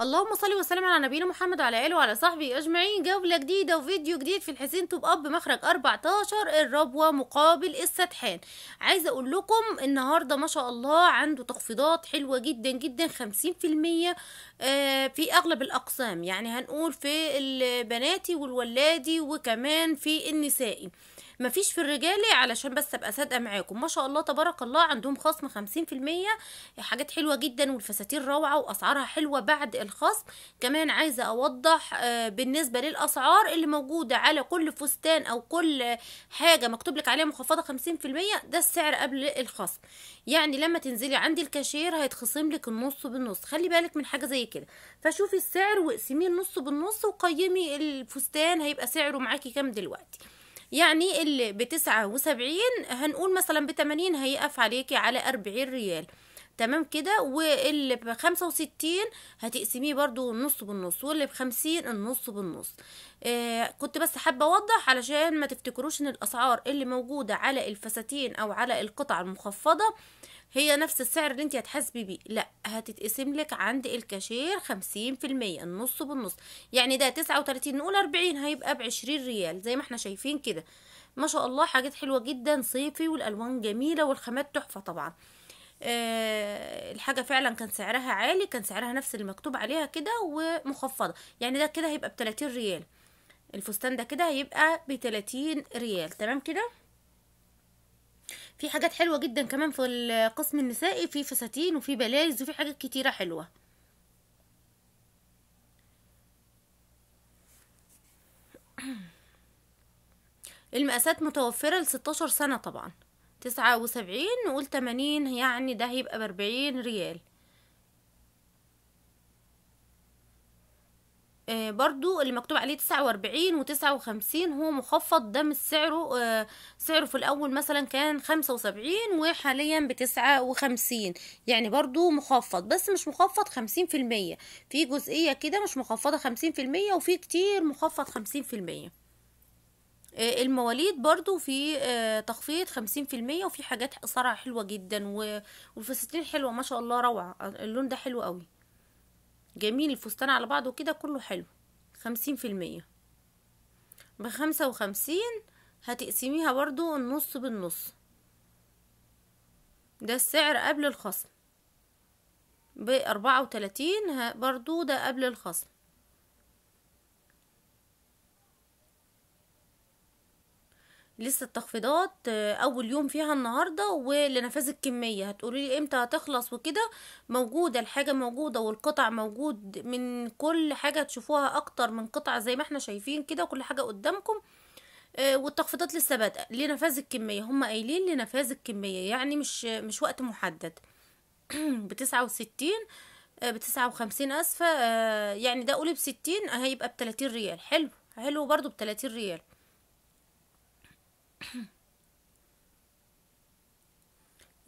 اللهم صل وسلم على نبينا محمد وعلى اله وعلى صحبه اجمعين جوله جديده وفيديو جديد في الحسين توب اب مخرج 14 الربوه مقابل السدحان عايزه اقول لكم النهارده ما شاء الله عنده تخفيضات حلوه جدا جدا 50% آه، في اغلب الاقسام يعني هنقول في البناتي والولادي وكمان في النسائي مفيش في الرجالة علشان بس ابقى صادقه معاكم ما شاء الله تبارك الله عندهم خصم 50% حاجات حلوه جدا والفساتين روعه واسعارها حلوه بعد الخصم كمان عايزه اوضح آه، بالنسبه للاسعار اللي موجوده على كل فستان او كل حاجه مكتوب لك عليها مخفضه 50% ده السعر قبل الخصم يعني لما تنزلي عند الكاشير هيتخصم لك النص بالنص خلي بالك من حاجه زي كده فشوفي السعر واقسميه النص بالنص وقيمي الفستان هيبقى سعره معاكي كام دلوقتي يعني اللي بتسعة وسبعين هنقول مثلا بتمانين هيقف عليكي على أربعين ريال تمام كده واللي بخمسة وستين هتقسميه برضو نص بالنص واللي بخمسين النص بالنص آه كنت بس حابة اوضح علشان ما تفتكروش ان الاسعار اللي موجودة على الفساتين او على القطع المخفضة هي نفس السعر اللي انت هتحاسبي بيه لا هتتقسم لك عند الكاشير خمسين في المية النص بالنص يعني ده تسعة وتلاتين نقول أربعين هيبقى بعشرين ريال زي ما احنا شايفين كده ما شاء الله حاجات حلوة جدا صيفي والألوان جميلة والخامات تحفة طبعا أه الحاجة فعلا كان سعرها عالي كان سعرها نفس المكتوب مكتوب عليها كده ومخفضة يعني ده كده هيبقى بتلاتين ريال الفستان ده كده هيبقى بتلاتين ريال تمام كده في حاجات حلوه جدا كمان في القسم النسائي في فساتين وفي بلايز وفي حاجات كتيره حلوه المقاسات متوفرة لستاشر سنة طبعا تسعة وسبعين نقول تمانين يعني ده هيبقى باربعين ريال آه، برضو اللي مكتوب عليه تسعة واربعين وتسعة وخمسين هو مخفض ده مش سعره آه، سعره في الأول مثلا كان خمسة وسبعين وحاليا بتسعة وخمسين يعني برضو مخفض بس مش مخفض خمسين في المية في جزئية كده مش مخفضة خمسين في المية وفي كتير مخفض خمسين في المية آه، المواليد برضو في تخفيض خمسين في المية وفي حاجات صرع حلوة جدا ستين حلوة ما شاء الله روعة اللون ده حلو قوي جميل الفستان على بعضه كده كله حلو خمسين في المية بخمسة وخمسين هتقسميها برضو النص بالنص ده السعر قبل الخصم بأربعة وتلاتين برضو ده قبل الخصم لسه التخفيضات آه، اول يوم فيها النهارده ولنفاذ الكميه هتقولي لي امتى هتخلص وكده موجوده الحاجه موجوده والقطع موجود من كل حاجه هتشوفوها اكتر من قطعه زي ما احنا شايفين كده وكل حاجه قدامكم آه، والتخفيضات لسه بادئه لنفاذ الكميه هم قايلين لنفاذ الكميه يعني مش مش وقت محدد بتسعة وستين آه، بتسعة وخمسين اسفه يعني ده قولي بستين هيبقى بتلاتين ريال حلو حلو برضو بتلاتين ريال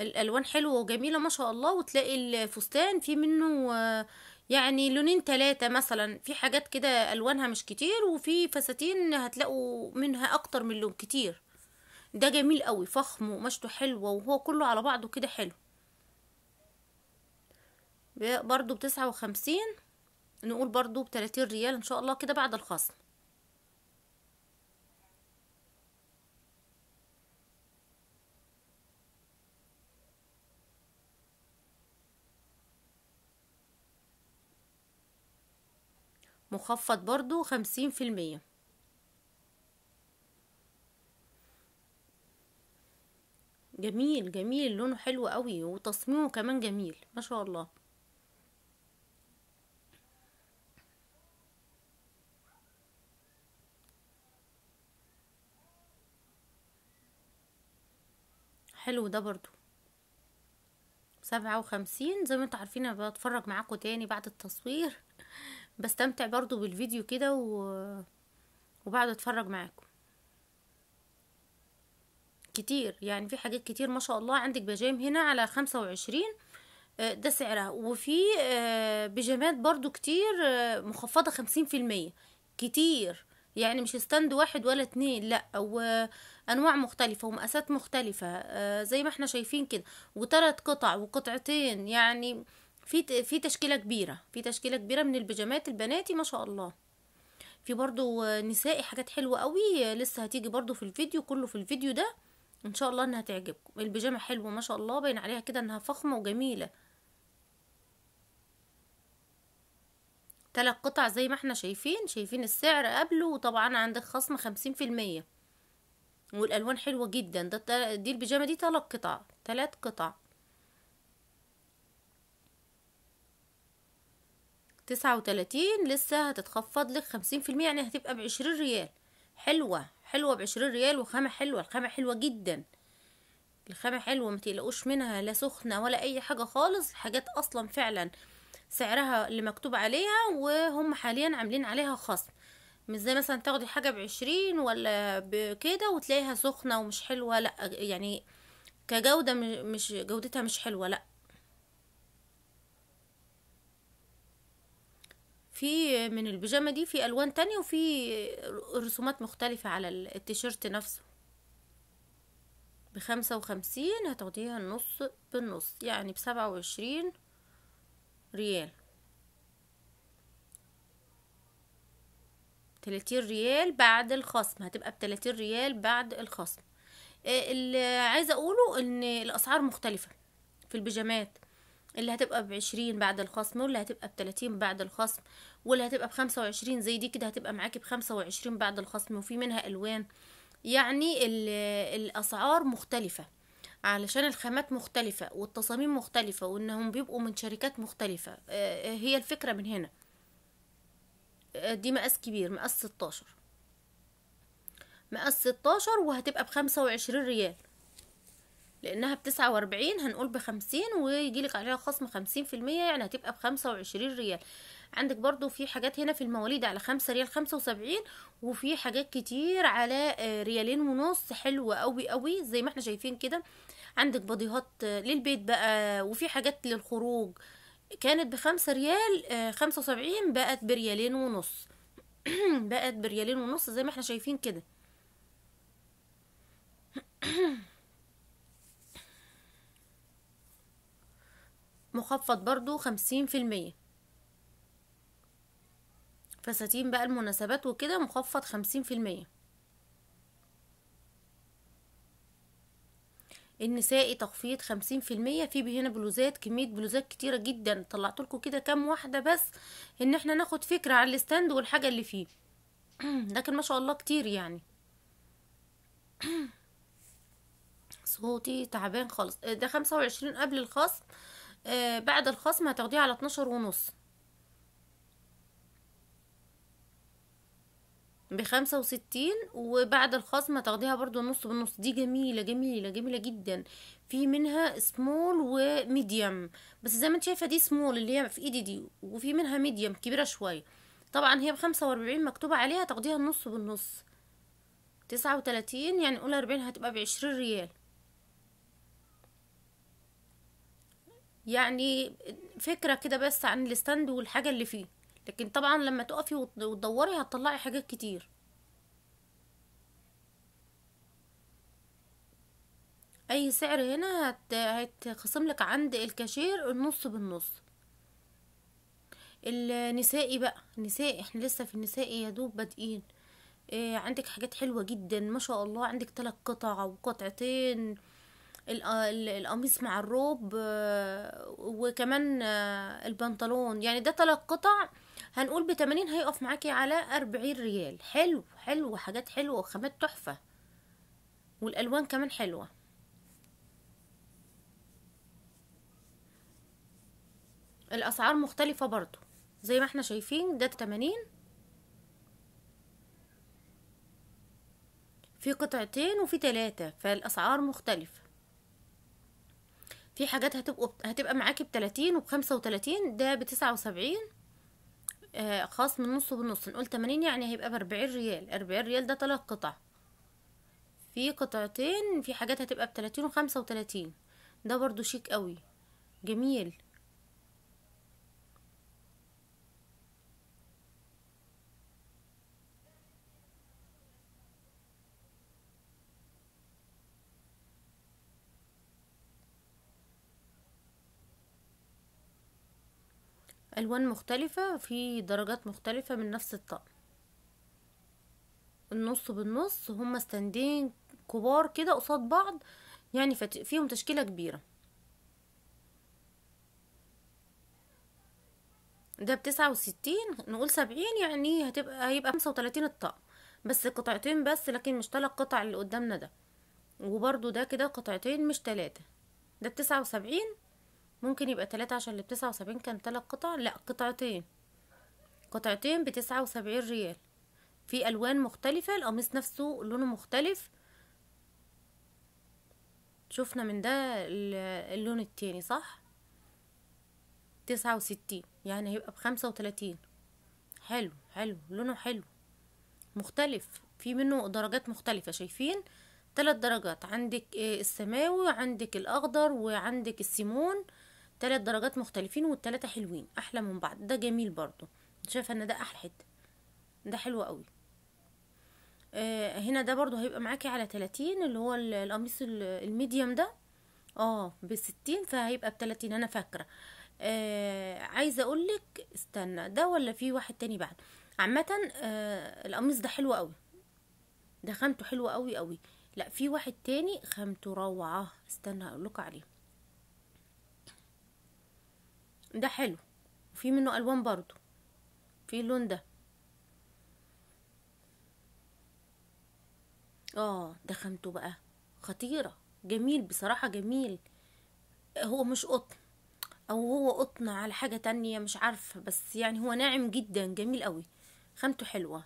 الالوان حلوه وجميله ما شاء الله وتلاقي الفستان في منه يعني لونين تلاتة مثلا في حاجات كده الوانها مش كتير وفي فساتين هتلاقوا منها اكتر من لون كتير ده جميل قوي فخم ومشته حلوه وهو كله على بعضه كده حلو برضو بتسعة وخمسين نقول برضو بتلاتين ريال ان شاء الله كده بعد الخصم مخفض برضو خمسين في المية جميل جميل لونه حلو قوي وتصميمه كمان جميل ما شاء الله حلو ده برضو سبعة وخمسين زي ما انتوا عارفين انا بتفرج معاكم تاني بعد التصوير بستمتع برضو بالفيديو كده و... وبقعد اتفرج معاكم كتير يعني في حاجات كتير ما شاء الله عندك بيجام هنا على خمسة وعشرين آه، ده سعرها وفي آه، بيجامات برضو كتير آه، مخفضة خمسين في المية كتير يعني مش ستاند واحد ولا اتنين لا وانواع مختلفة ومقاسات مختلفة زي ما احنا شايفين كده وتلات قطع وقطعتين يعني في في تشكيله كبيره في تشكيله كبيره من البيجامات البناتي ما شاء الله في برضو نسائي حاجات حلوه قوي لسه هتيجي برضو في الفيديو كله في الفيديو ده ان شاء الله انها تعجبكم البيجامه حلوه ما شاء الله باين عليها كده انها فخمه وجميله تلات قطع زي ما احنا شايفين شايفين السعر قبله وطبعا عندك خصم خمسين في المية والالوان حلوه جدا ده دي البيجامه دي تلات قطع تلات قطع تسعة وتلاتين لسه هتتخفض لك خمسين في المية يعني هتبقى بعشرين ريال حلوة حلوة بعشرين ريال وخامة حلوة الخامة حلوة جدا الخامة حلوة متقلقوش منها لا سخنة ولا أي حاجة خالص حاجات أصلا فعلا سعرها اللي مكتوب عليها وهم حاليا عاملين عليها خصم مش زي مثلا تاخدي حاجة بعشرين ولا بكده وتلاقيها سخنة ومش حلوة لا يعني كجودة مش جودتها مش حلوة لا في من البيجامه دي في الوان تانية وفي رسومات مختلفه على التيشيرت نفسه بخمسة وخمسين هتاخديها النص بالنص يعني بسبعة وعشرين ريال تلاتين ريال بعد الخصم هتبقى بتلاتين ريال بعد الخصم آه، اللي عايزه اقوله ان الاسعار مختلفه في البيجامات اللي هتبقى بعشرين بعد الخصم واللي هتبقى بتلاتين بعد الخصم واللي هتبقى بخمسة وعشرين زي دي كده هتبقى معاكي بخمسة وعشرين بعد الخصم وفي منها ألوان يعني الأسعار مختلفة علشان الخامات مختلفة والتصاميم مختلفة وإنهم بيبقوا من شركات مختلفة آه، آه، هي الفكرة من هنا آه، دي مقاس كبير مقاس ستاشر مقاس ستاشر وهتبقى بخمسة وعشرين ريال لانها بتسعة واربعين هنقول بخمسين ويجيلك عليها خصم خمسين في المية يعني هتبقى بخمسة وعشرين ريال عندك برضو في حاجات هنا في المواليد على خمسة ريال خمسة وسبعين وفي حاجات كتير على آه، ريالين ونص حلوة قوي قوي زي ما احنا شايفين كده عندك بضيهات آه، للبيت بقى وفي حاجات للخروج كانت بخمسة ريال آه، خمسة وسبعين بقت بريالين ونص بقت بريالين ونص زي ما احنا شايفين كده مخفض برضو خمسين في المية فساتين بقى المناسبات وكده مخفض خمسين في المية النسائي تخفيض خمسين في المية في هنا بلوزات كمية بلوزات كتيرة جدا طلعتلكوا كده كام واحدة بس ان احنا ناخد فكرة عن الستاند والحاجة اللي فيه لكن ما شاء الله كتير يعني صوتي تعبان خالص ده خمسة وعشرين قبل الخصم آه، بعد الخصم هتاخديه على اتناشر ونص بخمسة وستين وبعد الخصم هتاخديها برضو نص بالنص دي جميلة جميلة جميلة جدا في منها سمول وميديم بس زي ما انت شايفة دي سمول اللي هي في ايدي دي وفي منها ميديم كبيرة شوية طبعا هي بخمسة واربعين مكتوبة عليها تاخديها النص بالنص تسعة وتلاتين يعني قول اربعين هتبقى بعشرين ريال يعني فكرة كده بس عن الستاند والحاجة اللي فيه لكن طبعا لما تقفي وتدوري هتطلعي حاجات كتير اي سعر هنا هت... هيتخصم لك عند الكاشير النص بالنص النسائي بقى النسائي احنا لسه في النسائي يا دوب بادئين إيه عندك حاجات حلوة جدا ما شاء الله عندك ثلاث قطع وقطعتين القميص مع الروب آه، وكمان آه، البنطلون يعني ده تلات قطع هنقول ب 80 هيقف معاكي على أربعين ريال حلو حلو حاجات حلوة وخامات تحفة والألوان كمان حلوة الأسعار مختلفة برضو زي ما احنا شايفين ده 80 في قطعتين وفي تلاتة فالأسعار مختلفة في حاجات هتبقوا هتبقى معاكي بتلاتين وبخمسة وتلاتين ده بتسعة وسبعين آه من نص بنص نقول تمانين يعني هيبقى بأربعين ريال أربعين ريال ده تلات قطع في قطعتين في حاجات هتبقى بتلاتين وخمسة وتلاتين ده برضو شيك قوي جميل ألوان مختلفة في درجات مختلفة من نفس الطقم النص بالنص هما ستاندين كبار كده قصاد بعض يعني فيهم تشكيلة كبيرة ده بتسعة وستين نقول سبعين يعني هتبقى هيبقى خمسة وتلاتين الطقم بس قطعتين بس لكن مش تلات قطع اللي قدامنا ده وبرضو ده كده قطعتين مش تلاتة ده بتسعة وسبعين ممكن يبقى تلاتة عشان اللي بتسعة وسبعين كان تلات قطع لا قطعتين قطعتين بتسعة وسبعين ريال في ألوان مختلفة القميص نفسه لونه مختلف شفنا من ده اللون التاني صح تسعة وستين يعني هيبقى بخمسة وتلاتين حلو حلو لونه حلو مختلف في منه درجات مختلفة شايفين ثلاث درجات عندك آه، السماوي وعندك الأخضر وعندك السيمون تلات درجات مختلفين والتلاتة حلوين احلى من بعض ده جميل برضو شايفه ان ده احلى حته ده حلو قوي آه هنا ده برضو هيبقى معاكي على تلاتين اللي هو القميص الميديوم ده اه بستين فهيبقى بتلاتين انا فاكره آه عايزه اقولك استنى ده ولا في واحد تاني بعد عامه آه القميص ده حلو قوي ده خامته حلوه قوي قوي لا في واحد تاني خامته روعه استنى هقول لكم عليه ده حلو وفي منه الوان برضو في اللون ده اه ده خامته بقى خطيره جميل بصراحه جميل هو مش قطن او هو قطن على حاجه تانية مش عارفه بس يعني هو ناعم جدا جميل قوي خامته حلوه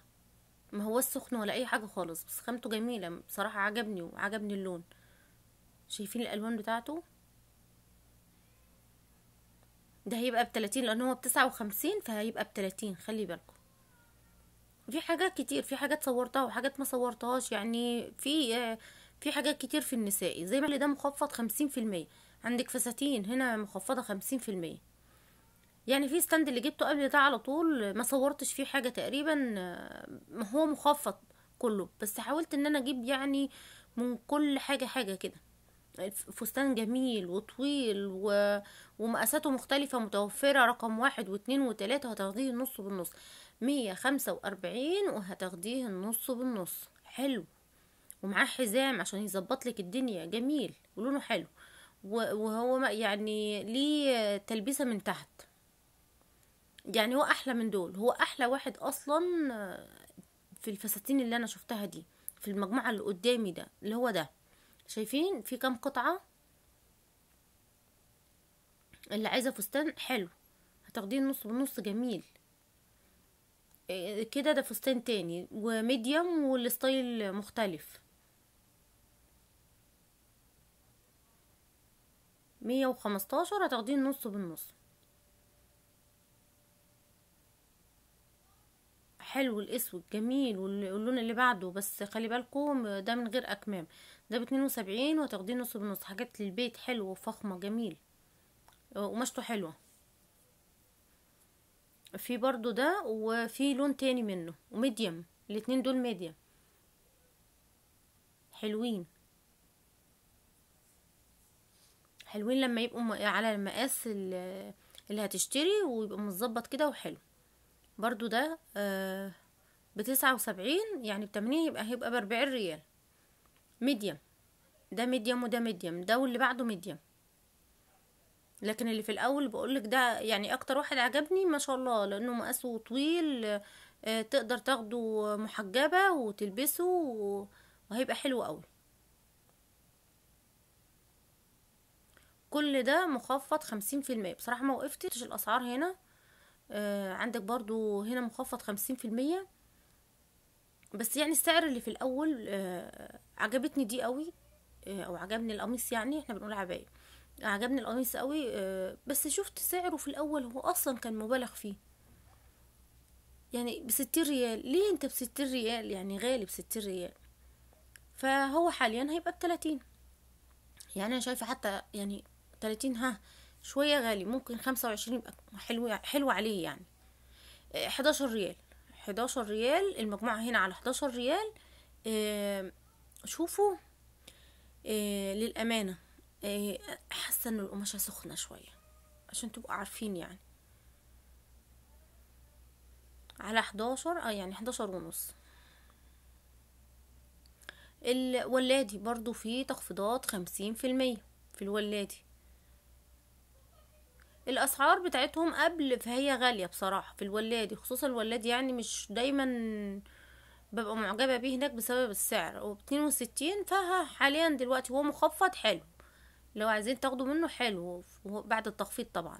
ما هو سخن ولا اي حاجه خالص بس خامته جميله بصراحه عجبني وعجبني اللون شايفين الالوان بتاعته ده هيبقى بتلاتين لان هو بتسعة وخمسين فهيبقى بتلاتين خلي بالكم في حاجات كتير في حاجات صورتها وحاجات ما صورتهاش يعني في في حاجات كتير في النسائي زي ما اللي ده مخفض خمسين المية عندك فساتين هنا مخفضة خمسين المية يعني في ستاند اللي جبته قبل ده على طول ما صورتش فيه حاجة تقريبا هو مخفض كله بس حاولت ان انا اجيب يعني من كل حاجة حاجة كده فستان جميل وطويل و... ومقاساته مختلفة متوفرة رقم واحد واتنين وتلاتة هتاخديه النص بالنص مية خمسة واربعين وهتاخديه النص بالنص حلو ومعاه حزام عشان يزبط لك الدنيا جميل ولونه حلو وهو يعني ليه تلبسة من تحت يعني هو احلى من دول هو احلى واحد اصلا في الفساتين اللي انا شفتها دي في المجموعة اللي قدامي ده اللي هو ده شايفين في كام قطعة اللي عايزة فستان حلو هتاخديه نص بنص جميل إيه، كده ده فستان تاني وميديوم والستايل مختلف مية وخمستاشر هتاخديه نص بالنص حلو الاسود جميل واللون اللي بعده بس خلي بالكم ده من غير اكمام ده باتنين وسبعين وتاخدين نص بنص حاجات للبيت حلوة وفخمة جميل قماشته حلوة في برضو ده وفي لون تاني منه وميديم الاتنين دول ميديم حلوين حلوين لما يبقوا على المقاس اللي هتشتري ويبقى متظبط كده وحلو برضو ده آه، بتسعة وسبعين يعني بتمانين يبقى هيبقى باربعين ريال ميديم ده ميديم وده ميديم ده واللي بعده ميديم لكن اللي في الاول بقولك ده يعني اكتر واحد عجبني ما شاء الله لانه مقاسه طويل آه، تقدر تاخده محجبة وتلبسه وهيبقى حلو قوي كل ده مخفض خمسين في المية بصراحة ما وقفتش الاسعار هنا آه، عندك برضو هنا مخفض خمسين في المية بس يعني السعر اللي في الاول آه، عجبتني دي قوي آه، او عجبني القميص يعني احنا بنقول عباية عجبني القميص قوي آه، بس شفت سعره في الاول هو اصلا كان مبالغ فيه يعني بستين ريال ليه انت بستين ريال يعني غالي بستين ريال فهو حاليا هيبقى بتلاتين يعني انا شايفه حتى يعني تلاتين ها شويه غالي ممكن خمسة وعشرين يبقى حلو حلو عليه يعني حداشر ريال 11 ريال المجموعة هنا على 11 ريال آه، شوفوا آه، للأمانة آه، حاسة ان القماشة سخنة شوية عشان تبقوا عارفين يعني على 11 اه يعني 11 ونص الولادي برضو فيه تخفيضات 50% في الولادي الاسعار بتاعتهم قبل فهي غاليه بصراحه في الولادي خصوصا الولادي يعني مش دايما ببقى معجبه بيه هناك بسبب السعر و 62 وستين فها حاليا دلوقتي هو مخفض حلو لو عايزين تاخدوا منه حلو بعد التخفيض طبعا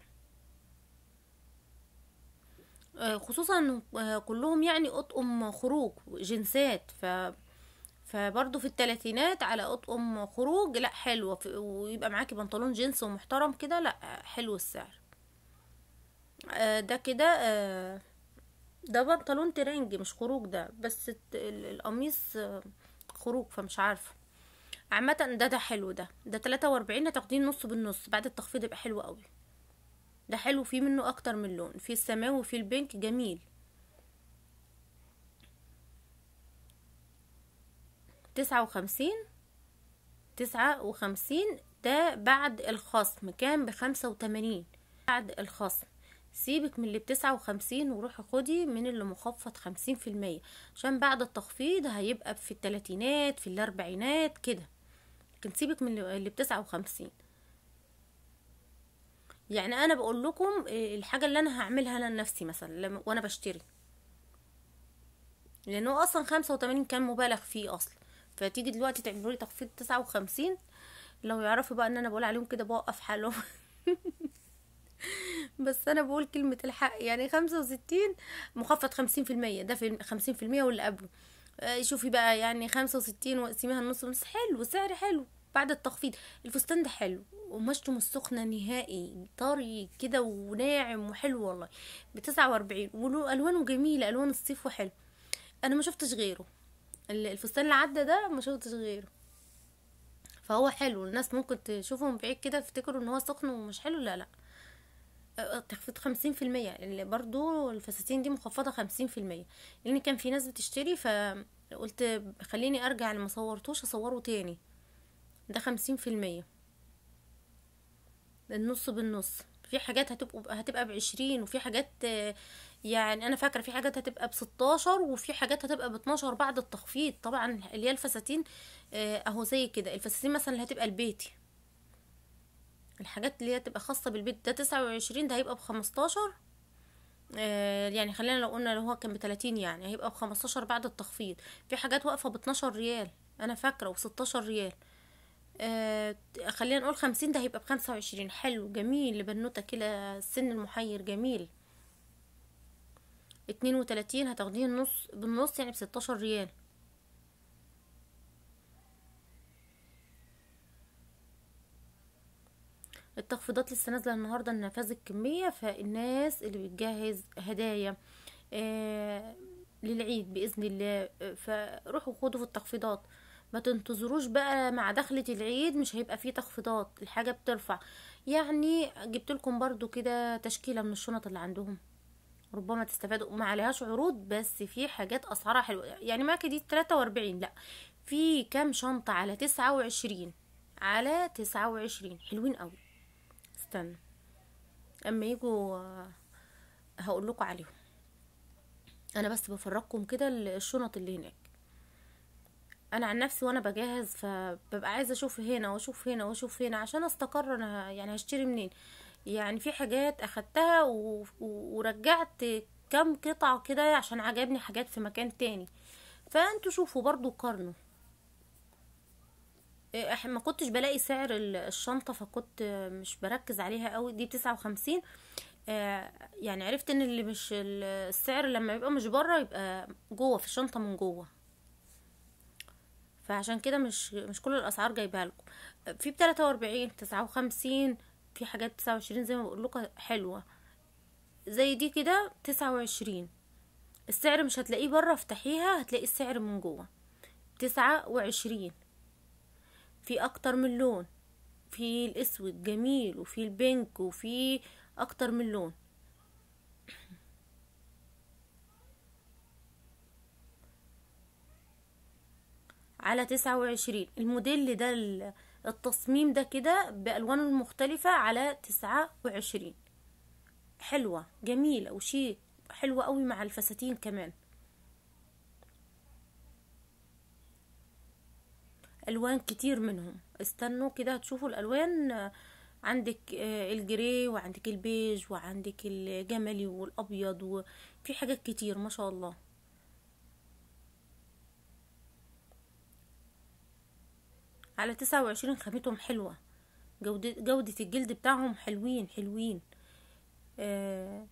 آه، خصوصا آه، كلهم يعني اطقم خروج جنسات ف فبرضو في الثلاثينات على اطقم خروج لا حلوه ويبقى معاكي بنطلون جينز ومحترم كده لا حلو السعر آه، ده كده آه، ده بنطلون ترنج مش خروج ده بس القميص آه، خروج فمش عارفه عامه ده ده حلو ده ده 43 تاخدين نص بالنص بعد التخفيض يبقى حلو قوي ده حلو فيه منه اكتر من لون فيه السماوي وفيه البينك جميل تسعة وخمسين تسعة وخمسين ده بعد الخصم كان بخمسة وتمانين بعد الخصم سيبك من اللي بتسعة وخمسين وروحي خدي من اللي مخفض خمسين في المية عشان بعد التخفيض هيبقى في التلاتينات في الاربعينات كده لكن سيبك من اللي بتسعة وخمسين يعني انا بقول لكم آه، الحاجة اللي انا هعملها انا لنفسي مثلا وانا بشتري لانه اصلا خمسة وتمانين كان مبالغ فيه اصلا فتيجي دلوقتي تعملوا لي تخفيض تسعة وخمسين لو يعرفوا بقى ان انا بقول عليهم كده بوقف حالهم بس انا بقول كلمة الحق يعني خمسة وستين مخفض خمسين في المية ده في خمسين في المية واللي قبله آه، شوفي بقى يعني خمسة وستين النص نص حلو سعر حلو بعد التخفيض الفستان ده حلو ومشته مش سخنه نهائي طري كده وناعم وحلو والله بتسعة واربعين والوانه جميله الوان الصيف وحلو انا ما شفتش غيره الفستان اللي عدى ده ما شفتش غيره فهو حلو الناس ممكن تشوفهم بعيد كده يفتكروا ان هو سخن ومش حلو لا لا أه، أه، تخفيض خمسين في المية اللي برضو الفساتين دي مخفضة خمسين في المية لان كان في ناس بتشتري فقلت خليني ارجع اللي مصورتوش اصوره تاني ده خمسين في المية النص بالنص في حاجات هتبقى هتبقى بعشرين وفي حاجات يعني انا فاكره في حاجات هتبقى ب 16 وفي حاجات هتبقى ب 12 بعد التخفيض طبعا اللي هي الفساتين آه، اهو زي كده الفساتين مثلا اللي هتبقى لبيتي الحاجات اللي هي تبقى خاصه بالبيت ده 29 ده هيبقى ب 15 آه، يعني خلينا لو قلنا لو هو كان ب 30 يعني هيبقى ب 15 بعد التخفيض في حاجات واقفه ب 12 ريال انا فاكره وب 16 ريال آه، خلينا نقول 50 ده هيبقى ب 25 حلو جميل لبنوتة كده السن المحير جميل اتنين وتلاتين هتاخديه النص بالنص يعني بستاشر ريال التخفيضات لسه نازله النهارده النفاذ الكميه فالناس اللي بتجهز هدايا آه للعيد باذن الله آه، فروحوا خدوا في التخفيضات ما تنتظروش بقى مع دخلة العيد مش هيبقى فيه تخفيضات الحاجة بترفع يعني جبت لكم كده تشكيلة من الشنط اللي عندهم ربما تستفادوا ما عليهاش عروض بس في حاجات اسعارها حلوه يعني ماركه دي 43 لا في كام شنطه على 29 على 29 حلوين قوي استنى اما يجوا هقول لكم عليهم انا بس بفرجكم كده الشنط اللي هناك انا عن نفسي وانا بجهز فببقى عايزه اشوف هنا واشوف هنا واشوف هنا عشان استقر انا يعني هشتري منين يعني في حاجات اخدتها و... و... ورجعت كم قطعة كده عشان عجبني حاجات في مكان تاني فانتوا شوفوا برضو قارنوا إيه، ما كنتش بلاقي سعر الشنطة فكنت مش بركز عليها قوي دي بتسعة وخمسين آه، يعني عرفت ان اللي مش السعر لما يبقى مش بره يبقى جوه في الشنطة من جوه فعشان كده مش مش كل الاسعار جايبها لكم آه، في ب واربعين تسعة وخمسين في حاجات تسعة وعشرين زي ما بقولكوا حلوة زي دي كده تسعة وعشرين السعر مش هتلاقيه بره افتحيها هتلاقي السعر من جوه تسعة وعشرين في اكتر من لون في الاسود جميل وفي البينك وفي اكتر من لون على تسعة وعشرين الموديل ده التصميم ده كده بألوانه المختلفة على تسعة وعشرين حلوة جميلة وشي حلوة قوي مع الفساتين كمان ألوان كتير منهم استنوا كده هتشوفوا الألوان عندك آه، الجري وعندك البيج وعندك الجملي والأبيض وفي حاجات كتير ما شاء الله على تسعة وعشرين خامتهم حلوة جودة, جودة الجلد بتاعهم حلوين حلوين آه،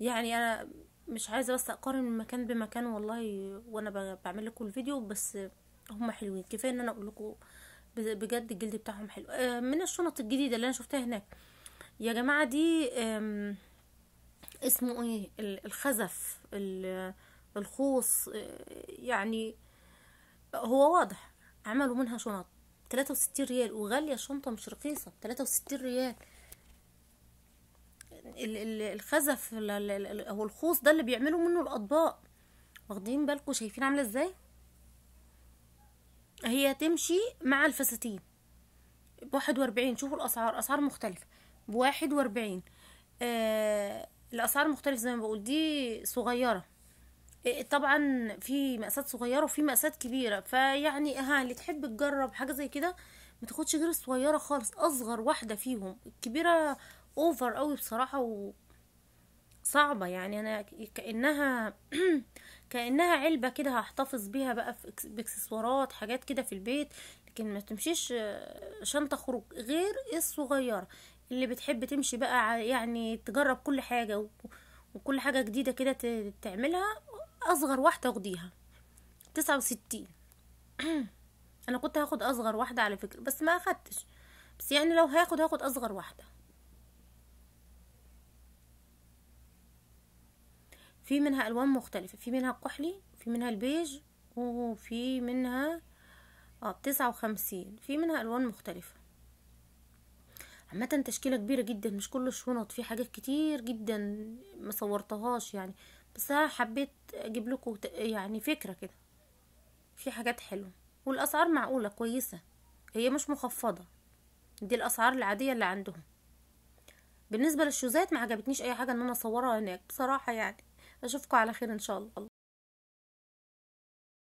يعني انا مش عايزة بس اقارن مكان بمكان والله وانا بعمل لكم الفيديو بس هم حلوين كفاية ان انا اقول لكم بجد الجلد بتاعهم حلو آه، من الشنط الجديدة اللي انا شفتها هناك يا جماعة دي اسمه ايه الخزف الخوص آه، يعني هو واضح عملوا منها شنط 63 ريال وغالية الشنطة مش رخيصة 63 ريال الخزف او الخوص ده اللي بيعملوا منه الاطباق واخدين بالكم شايفين عامله ازاي هي تمشي مع الفساتين بواحد واربعين شوفوا الاسعار اسعار مختلفه بواحد واربعين آه الاسعار مختلفه زي ما بقول دي صغيره إيه، طبعا في مقاسات صغيره وفي مقاسات كبيره فيعني ها اللي تحب تجرب حاجه زي كده ما تاخدش غير الصغيره خالص اصغر واحده فيهم الكبيره اوفر قوي بصراحه و صعبة يعني انا كأنها كأنها علبة كده هحتفظ بيها بقى في باكسسوارات حاجات كده في البيت لكن ما تمشيش شنطة خروج غير الصغيرة اللي بتحب تمشي بقى يعني تجرب كل حاجة وكل حاجة جديدة كده تعملها اصغر واحده اخديها تسعة وستين انا كنت هاخد اصغر واحده على فكره بس ما اخدتش بس يعني لو هاخد هاخد اصغر واحده في منها الوان مختلفه في منها الكحلي في منها البيج وفي منها اه تسعة وخمسين في منها الوان مختلفه عامه تشكيله كبيره جدا مش كل الشنط في حاجات كتير جدا ما صورتهاش يعني بس انا حبيت اجيب لكم يعني فكره كده في حاجات حلوه والاسعار معقوله كويسه هي مش مخفضه دي الاسعار العاديه اللي عندهم بالنسبه للشوزات ما عجبتنيش اي حاجه ان انا اصورها هناك بصراحه يعني اشوفكم على خير ان شاء الله